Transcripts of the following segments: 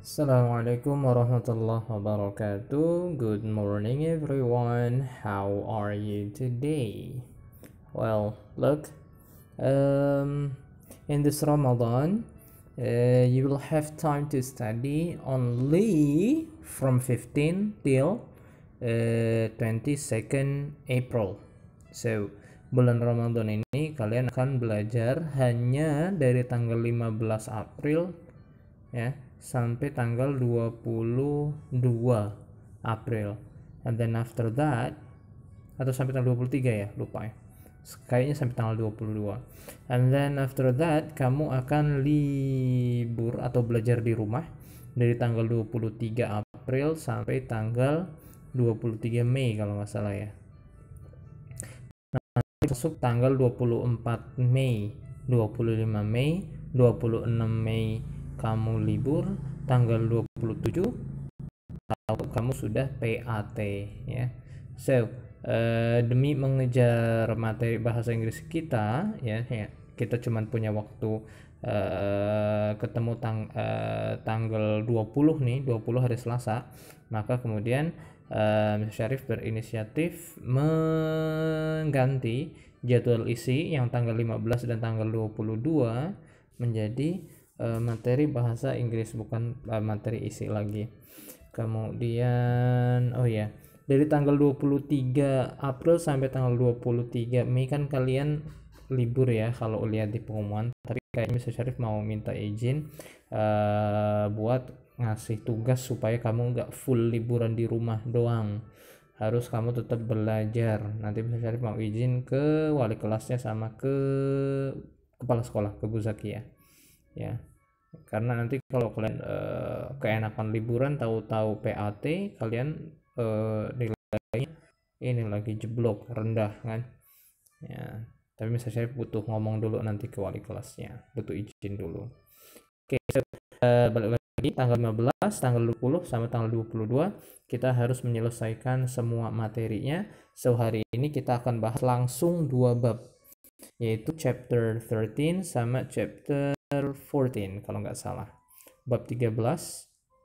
Assalamualaikum warahmatullahi wabarakatuh. Good morning, everyone. How are you today? Well, look, um, in this Ramadan, uh, you will have time to study only from 15 till uh, 22nd April. So, bulan Ramadan ini kalian akan belajar hanya dari tanggal 15 April ya sampai tanggal 22 April and then after that atau sampai tanggal 23 ya lupa ya kayaknya sampai tanggal 22 and then after that kamu akan libur atau belajar di rumah dari tanggal 23 April sampai tanggal 23 Mei kalau nggak salah ya nanti masuk tanggal 24 Mei 25 Mei 26 Mei kamu libur tanggal 27 atau kamu sudah PAT ya. So, uh, demi mengejar materi bahasa Inggris kita ya, ya kita cuman punya waktu uh, ketemu tang uh, tanggal 20 nih, 20 hari Selasa. Maka kemudian uh, Syarif berinisiatif mengganti jadwal isi yang tanggal 15 dan tanggal 22 menjadi uh, materi bahasa Inggris bukan uh, materi isi lagi kemudian oh ya yeah. dari tanggal 23 April sampai tanggal 23 Mei kan kalian libur ya kalau lihat di pengumuman tapi kayaknya Mr. Syarif mau minta izin uh, buat ngasih tugas supaya kamu nggak full liburan di rumah doang harus kamu tetap belajar nanti bisa cari mau izin ke wali kelasnya sama ke kepala sekolah ke Bu Zaki ya ya karena nanti kalau kalian uh, keenakan liburan tahu-tahu PAT kalian uh, nilainya ini lagi jeblok rendah kan ya tapi misalnya saya butuh ngomong dulu nanti ke wali kelasnya butuh izin dulu oke uh, balik lagi tanggal 15 tanggal 20 sama tanggal 22 kita harus menyelesaikan semua materinya so hari ini kita akan bahas langsung dua bab yaitu chapter 13 sama chapter Chapter 14 kalau nggak salah bab 13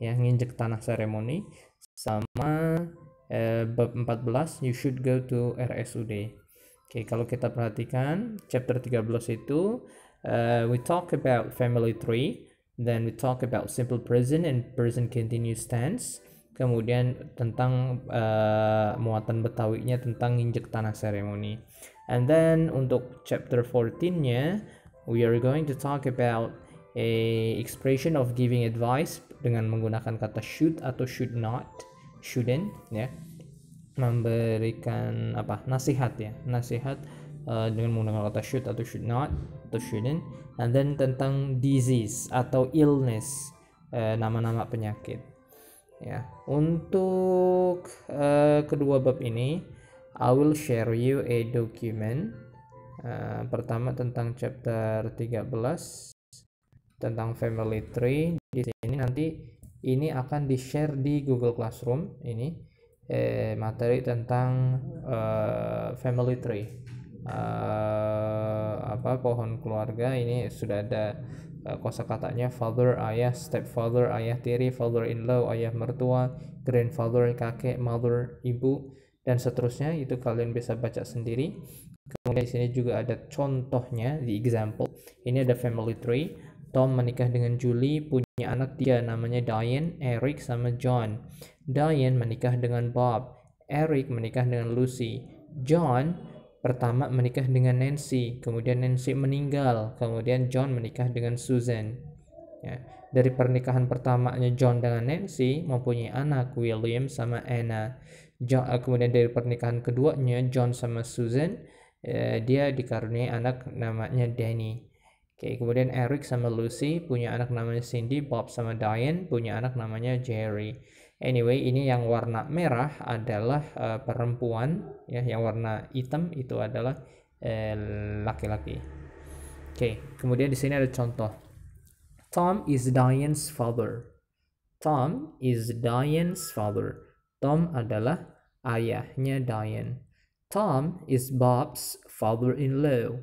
ya nginjek tanah seremoni sama eh, bab 14 you should go to RSUD Oke, kalau kita perhatikan chapter 13 itu uh, we talk about family tree, then we talk about simple present and present continuous tense. Kemudian tentang uh, muatan Betawinya tentang injek tanah seremoni. And then untuk chapter 14-nya we are going to talk about a expression of giving advice dengan menggunakan kata should atau should not, shouldn't ya. Memberikan apa? nasihat ya. Nasihat uh, dengan menggunakan kata should atau should not atau shouldn't and then tentang disease atau illness eh, nama-nama uh, penyakit. Ya, untuk uh, kedua bab ini I will share you a document Eh, pertama tentang chapter 13 tentang family tree di sini nanti ini akan di share di Google Classroom ini eh, materi tentang uh, family tree uh, apa pohon keluarga ini sudah ada kosa katanya father ayah stepfather ayah tiri father in law ayah mertua grandfather kakek mother ibu dan seterusnya itu kalian bisa baca sendiri kemudian di sini juga ada contohnya di example ini ada family tree Tom menikah dengan Julie punya anak tiga namanya Diane, Eric sama John Diane menikah dengan Bob Eric menikah dengan Lucy John pertama menikah dengan Nancy kemudian Nancy meninggal kemudian John menikah dengan Susan ya dari pernikahan pertamanya John dengan Nancy mempunyai anak William sama Anna. John, eh, kemudian dari pernikahan keduanya John sama Susan eh, dia dikaruniai anak namanya Danny. Oke, kemudian Eric sama Lucy punya anak namanya Cindy, Bob sama Diane punya anak namanya Jerry. Anyway, ini yang warna merah adalah uh, perempuan, ya, yang warna hitam itu adalah eh, laki-laki. Uh, laki -laki. Oke, kemudian di sini ada contoh. Tom is Diane's father. Tom is Diane's father. Tom adalah ayahnya Diane. Tom is Bob's father-in-law.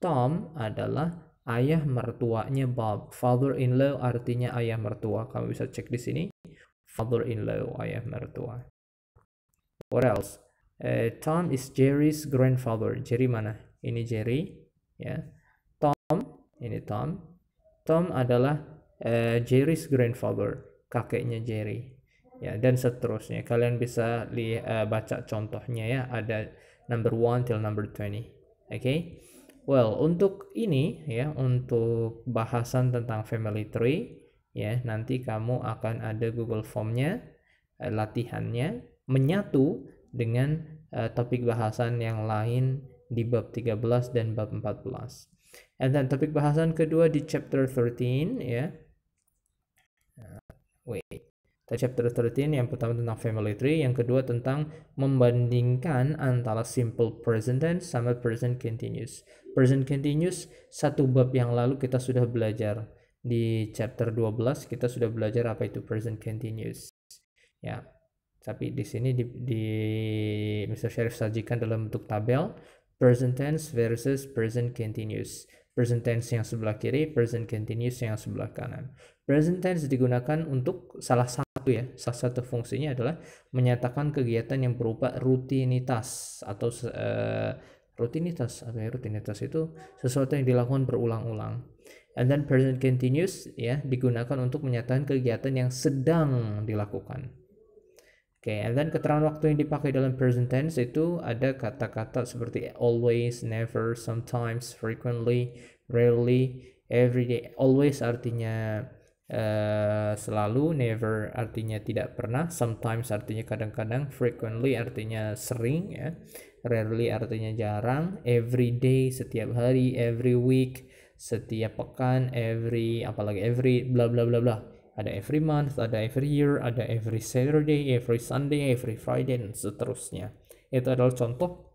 Tom adalah ayah mertuanya Bob. Father-in-law artinya ayah mertua. Kamu bisa cek di sini. Father-in-law, ayah mertua. What else? Uh, Tom is Jerry's grandfather. Jerry mana? Ini Jerry, ya. Yeah. Tom, ini Tom. Tom adalah uh, Jerry's grandfather, kakeknya Jerry. Ya, dan seterusnya. Kalian bisa li, uh, baca contohnya ya, ada number 1 till number 20. Oke. Okay? Well, untuk ini ya, untuk bahasan tentang family tree ya, nanti kamu akan ada Google Formnya, uh, latihannya menyatu dengan uh, topik bahasan yang lain di bab 13 dan bab 14. And then topik bahasan kedua di chapter 13 ya. Uh, wait. Chapter 13 yang pertama tentang family tree, yang kedua tentang membandingkan antara simple present tense sama present continuous. Present continuous satu bab yang lalu kita sudah belajar di chapter 12 kita sudah belajar apa itu present continuous. Ya. Tapi di sini di, di Mr. Sheriff sajikan dalam bentuk tabel present tense versus present continuous. Present tense yang sebelah kiri, present continuous yang sebelah kanan. Present tense digunakan untuk salah satu ya, salah satu fungsinya adalah menyatakan kegiatan yang berupa rutinitas atau uh, rutinitas apa ya rutinitas itu sesuatu yang dilakukan berulang-ulang. And then present continuous ya digunakan untuk menyatakan kegiatan yang sedang dilakukan Oke, okay, and then keterangan waktu yang dipakai dalam present tense itu ada kata-kata seperti always, never, sometimes, frequently, rarely, every day. Always artinya uh, selalu, never artinya tidak pernah, sometimes artinya kadang-kadang, frequently artinya sering ya. Rarely artinya jarang, every day setiap hari, every week, setiap pekan, every apalagi every bla bla bla bla ada every month, ada every year, ada every Saturday, every Sunday, every Friday, dan seterusnya. Itu adalah contoh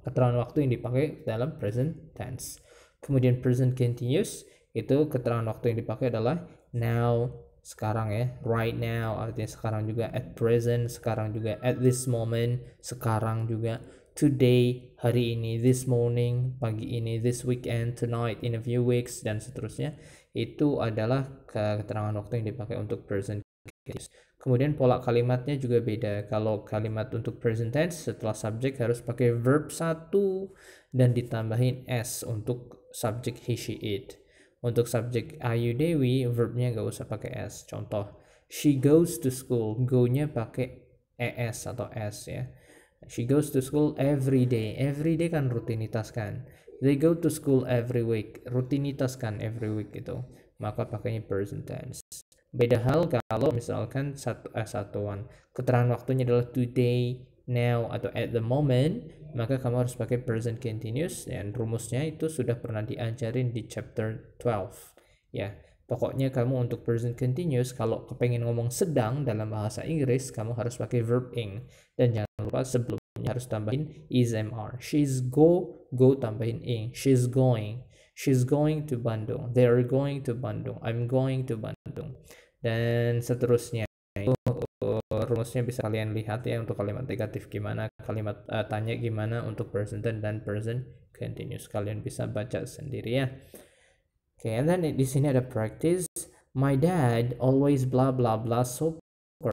keterangan waktu yang dipakai dalam present tense. Kemudian present continuous, itu keterangan waktu yang dipakai adalah now, sekarang ya, right now, artinya sekarang juga, at present, sekarang juga, at this moment, sekarang juga, today, hari ini, this morning, pagi ini, this weekend, tonight, in a few weeks, dan seterusnya itu adalah keterangan waktu yang dipakai untuk present tense. Kemudian pola kalimatnya juga beda. Kalau kalimat untuk present tense setelah subjek harus pakai verb satu dan ditambahin s untuk subjek he she it. Untuk subjek Ayu Dewi, verbnya nggak usah pakai s. Contoh, she goes to school. Go-nya pakai es atau s ya. She goes to school every day. Every day kan rutinitas kan they go to school every week rutinitas kan every week itu, maka pakainya present tense beda hal kalau misalkan satu eh, satuan keterangan waktunya adalah today now atau at the moment maka kamu harus pakai present continuous dan rumusnya itu sudah pernah diajarin di chapter 12 ya pokoknya kamu untuk present continuous kalau kepengen ngomong sedang dalam bahasa Inggris kamu harus pakai verb ing dan jangan lupa sebelum harus tambahin ismr. She's go, go tambahin ing. She's going. She's going to Bandung. They are going to Bandung. I'm going to Bandung. Dan seterusnya. Itu rumusnya bisa kalian lihat ya untuk kalimat negatif gimana, kalimat uh, tanya gimana untuk present tense dan present continuous. Kalian bisa baca sendiri ya. Oke, okay, and then di sini ada practice. My dad always blah blah blah so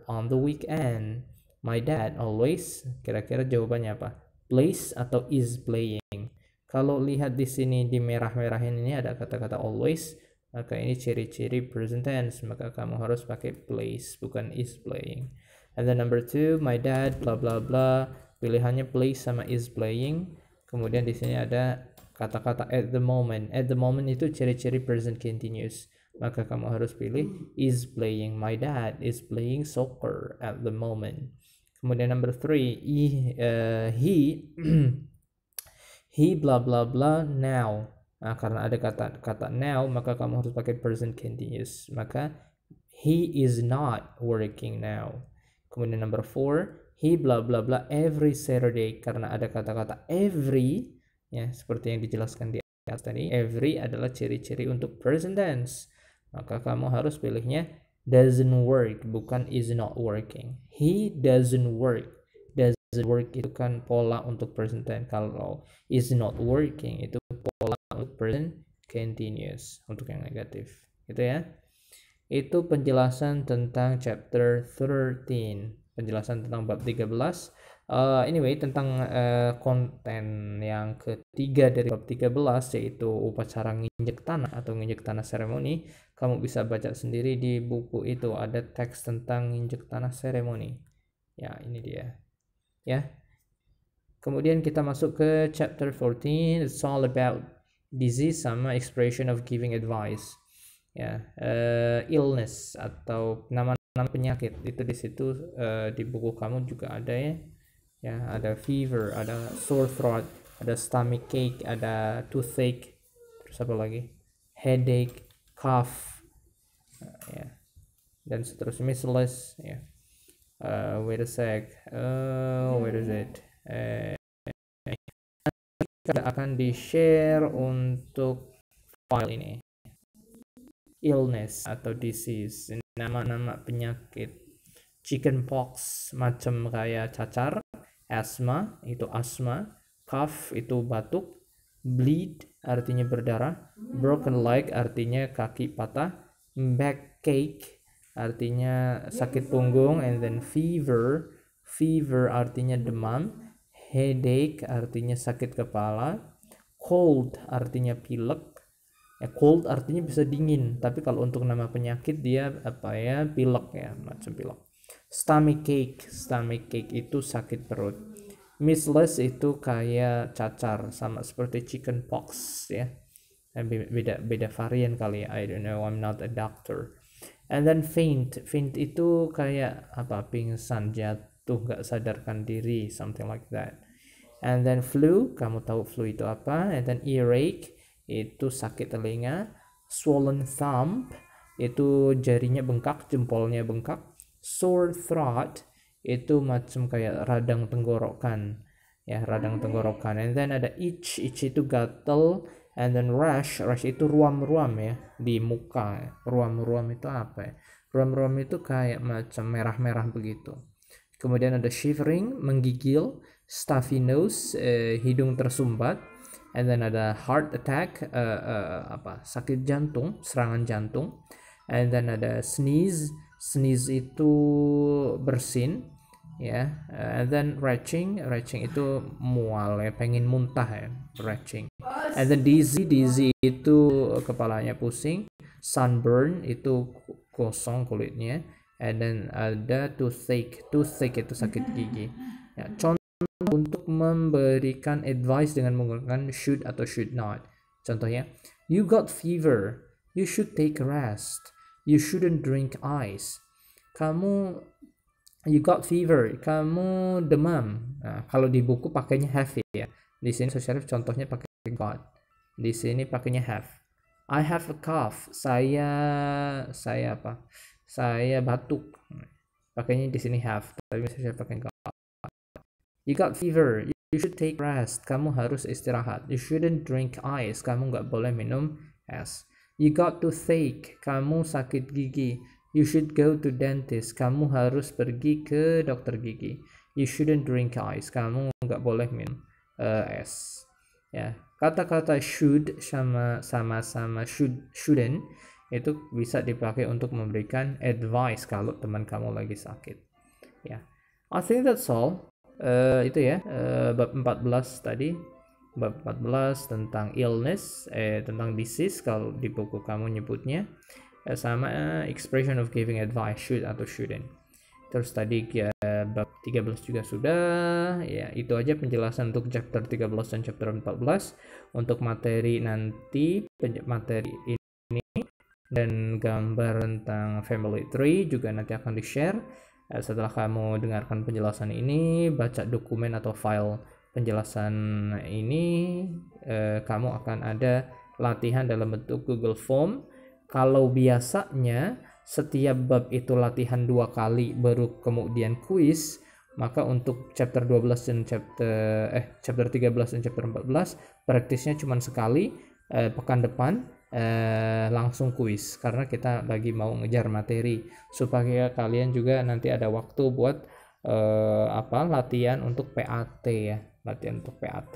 on the weekend. My dad always, kira-kira jawabannya apa? Plays atau is playing. Kalau lihat di sini di merah-merahin ini ada kata-kata always, maka ini ciri-ciri present tense, maka kamu harus pakai plays, bukan is playing. And then number two, my dad, bla bla bla, pilihannya plays sama is playing. Kemudian di sini ada kata-kata at the moment. At the moment itu ciri-ciri present continuous maka kamu harus pilih is playing my dad is playing soccer at the moment kemudian number three he, uh, he he bla bla bla now nah, karena ada kata kata now maka kamu harus pakai present continuous maka he is not working now kemudian number four he bla bla bla every Saturday karena ada kata-kata every ya seperti yang dijelaskan di atas tadi every adalah ciri-ciri untuk present tense maka kamu harus pilihnya doesn't work bukan is not working he doesn't work doesn't work itu kan pola untuk present tense kalau is not working itu pola untuk present continuous untuk yang negatif gitu ya itu penjelasan tentang chapter 13 penjelasan tentang bab 13 uh, eh, anyway tentang uh, konten yang ketiga dari bab 13 yaitu upacara nginjek tanah atau nginjek tanah seremoni kamu bisa baca sendiri di buku itu ada teks tentang nginjek tanah seremoni ya ini dia ya kemudian kita masuk ke chapter 14 it's all about disease sama expression of giving advice ya uh, illness atau nama enam penyakit itu di situ uh, di buku kamu juga ada ya ya ada fever ada sore throat ada stomach ache ada toothache terus apa lagi headache cough uh, ya dan seterusnya measles ya uh, wait a sec uh, oh, where is it eh, eh, akan di share untuk file ini illness atau disease nama-nama penyakit chickenpox macam raya cacar asma itu asma cough itu batuk bleed artinya berdarah broken leg artinya kaki patah backache artinya sakit punggung and then fever fever artinya demam headache artinya sakit kepala cold artinya pilek ya, cold artinya bisa dingin tapi kalau untuk nama penyakit dia apa ya pilek ya macam pilek stomach ache stomach ache itu sakit perut measles itu kayak cacar sama seperti chicken pox ya eh, beda beda varian kali ya I don't know I'm not a doctor and then faint faint itu kayak apa pingsan jatuh nggak sadarkan diri something like that and then flu kamu tahu flu itu apa and then earache itu sakit telinga, swollen thumb itu jarinya bengkak, jempolnya bengkak, sore throat itu macam kayak radang tenggorokan ya radang hmm. tenggorokan and then ada itch itch itu gatel and then rash rash itu ruam-ruam ya di muka ruam-ruam itu apa ya ruam-ruam itu kayak macam merah-merah begitu kemudian ada shivering menggigil stuffy nose eh, hidung tersumbat and then ada heart attack uh, uh, apa sakit jantung serangan jantung and then ada sneeze sneeze itu bersin ya yeah. and then retching retching itu mual ya pengen muntah ya retching and then dizzy dizzy itu kepalanya pusing sunburn itu kosong kulitnya and then ada toothache toothache itu sakit gigi ya untuk memberikan advice dengan menggunakan should atau should not. Contohnya, you got fever, you should take rest, you shouldn't drink ice. Kamu you got fever, kamu demam. Nah, kalau di buku pakainya have ya. Di sini sosialif contohnya pakai got. Di sini pakainya have. I have a cough. Saya saya apa? Saya batuk. Nah, pakainya di sini have, tapi misalnya pakai got. You got fever. You should take rest. Kamu harus istirahat. You shouldn't drink ice. Kamu nggak boleh minum es. You got to take. Kamu sakit gigi. You should go to dentist. Kamu harus pergi ke dokter gigi. You shouldn't drink ice. Kamu nggak boleh minum uh, eh, es. Ya, kata-kata should sama sama sama should shouldn't itu bisa dipakai untuk memberikan advice kalau teman kamu lagi sakit. Ya, I think that's all uh, itu ya uh, bab 14 tadi bab 14 tentang illness eh tentang disease kalau di buku kamu nyebutnya eh, sama uh, expression of giving advice should atau shouldn't terus tadi ya, bab 13 juga sudah ya itu aja penjelasan untuk chapter 13 dan chapter 14 untuk materi nanti materi ini dan gambar tentang family tree juga nanti akan di share Eh, setelah kamu dengarkan penjelasan ini, baca dokumen atau file penjelasan ini, eh, kamu akan ada latihan dalam bentuk Google Form. Kalau biasanya setiap bab itu latihan dua kali baru kemudian kuis, maka untuk chapter 12 dan chapter eh chapter 13 dan chapter 14 praktisnya cuma sekali eh, pekan depan eh, langsung kuis karena kita lagi mau ngejar materi supaya kalian juga nanti ada waktu buat eh, apa latihan untuk PAT ya latihan untuk PAT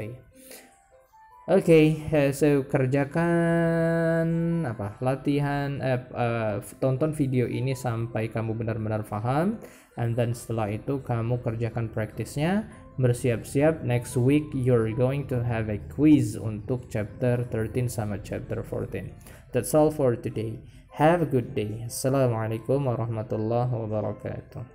Oke, okay, eh, so kerjakan apa latihan eh, eh, tonton video ini sampai kamu benar-benar paham, and then setelah itu kamu kerjakan praktisnya bersiap-siap next week you're going to have a quiz untuk chapter 13 sama chapter 14 that's all for today have a good day assalamualaikum warahmatullahi wabarakatuh